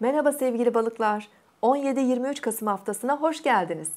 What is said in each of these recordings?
Merhaba sevgili balıklar. 17-23 Kasım haftasına hoş geldiniz.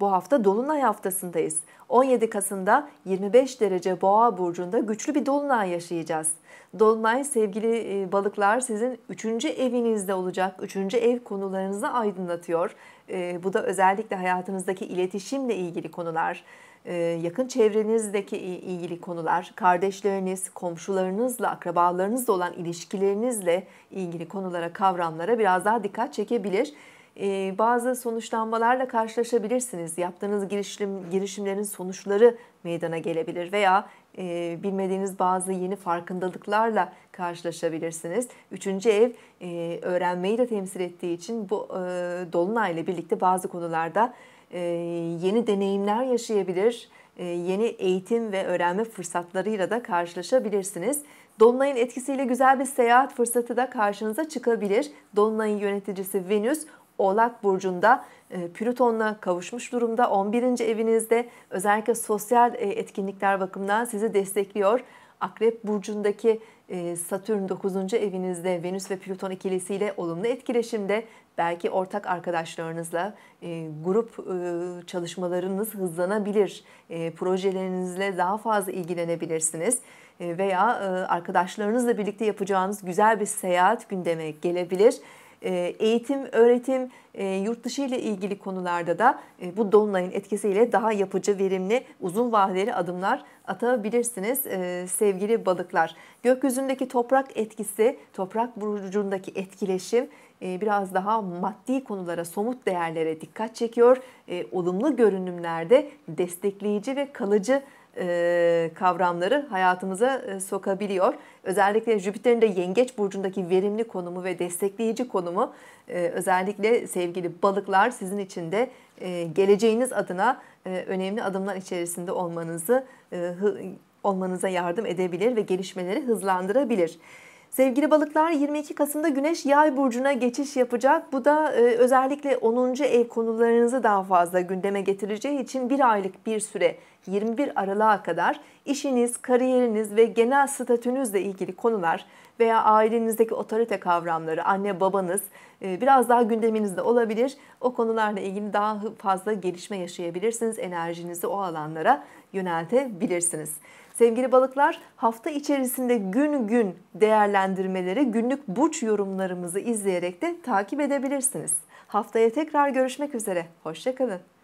Bu hafta dolunay haftasındayız. 17 Kasım'da 25 derece Boğa burcunda güçlü bir dolunay yaşayacağız. Dolunay sevgili e, balıklar sizin 3. evinizde olacak. 3. ev konularınızı aydınlatıyor. E, bu da özellikle hayatınızdaki iletişimle ilgili konular e, yakın çevrenizdeki ilgili konular, kardeşleriniz, komşularınızla, akrabalarınızla olan ilişkilerinizle ilgili konulara, kavramlara biraz daha dikkat çekebilir. Ee, bazı sonuçlanmalarla karşılaşabilirsiniz. Yaptığınız girişim girişimlerin sonuçları meydana gelebilir veya e, bilmediğiniz bazı yeni farkındalıklarla karşılaşabilirsiniz. Üçüncü ev e, öğrenmeyi de temsil ettiği için bu e, dolunayla birlikte bazı konularda e, yeni deneyimler yaşayabilir, yeni eğitim ve öğrenme fırsatlarıyla da karşılaşabilirsiniz. Dolunayın etkisiyle güzel bir seyahat fırsatı da karşınıza çıkabilir. Dolunayın yöneticisi Venüs Oğlak Burcu'nda e, Plüton'la kavuşmuş durumda. 11. evinizde özellikle sosyal e, etkinlikler bakımından sizi destekliyor. Akrep Burcu'ndaki e, Satürn 9. evinizde Venüs ve Plüton ikilisiyle olumlu etkileşimde belki ortak arkadaşlarınızla grup çalışmalarınız hızlanabilir. Projelerinizle daha fazla ilgilenebilirsiniz veya arkadaşlarınızla birlikte yapacağınız güzel bir seyahat gündeme gelebilir e, eğitim, öğretim, e, yurt dışı ile ilgili konularda da e, bu dolunayın etkisiyle daha yapıcı, verimli, uzun vadeli adımlar atabilirsiniz sevgili balıklar. Gökyüzündeki toprak etkisi, toprak burcundaki etkileşim biraz daha maddi konulara, somut değerlere dikkat çekiyor. Olumlu görünümlerde destekleyici ve kalıcı e, kavramları hayatımıza e, sokabiliyor. Özellikle Jüpiter'in de Yengeç Burcu'ndaki verimli konumu ve destekleyici konumu e, özellikle sevgili balıklar sizin için de e, geleceğiniz adına e, önemli adımlar içerisinde olmanızı e, hı, olmanıza yardım edebilir ve gelişmeleri hızlandırabilir. Sevgili balıklar 22 Kasım'da Güneş Yay burcuna geçiş yapacak. Bu da e, özellikle 10. ev konularınızı daha fazla gündeme getireceği için bir aylık bir süre 21 Aralık'a kadar işiniz, kariyeriniz ve genel statünüzle ilgili konular veya ailenizdeki otorite kavramları, anne babanız e, biraz daha gündeminizde olabilir. O konularla ilgili daha fazla gelişme yaşayabilirsiniz. Enerjinizi o alanlara yöneltebilirsiniz. Sevgili balıklar hafta içerisinde gün gün değerlendirmeleri, günlük burç yorumlarımızı izleyerek de takip edebilirsiniz. Haftaya tekrar görüşmek üzere. Hoşçakalın.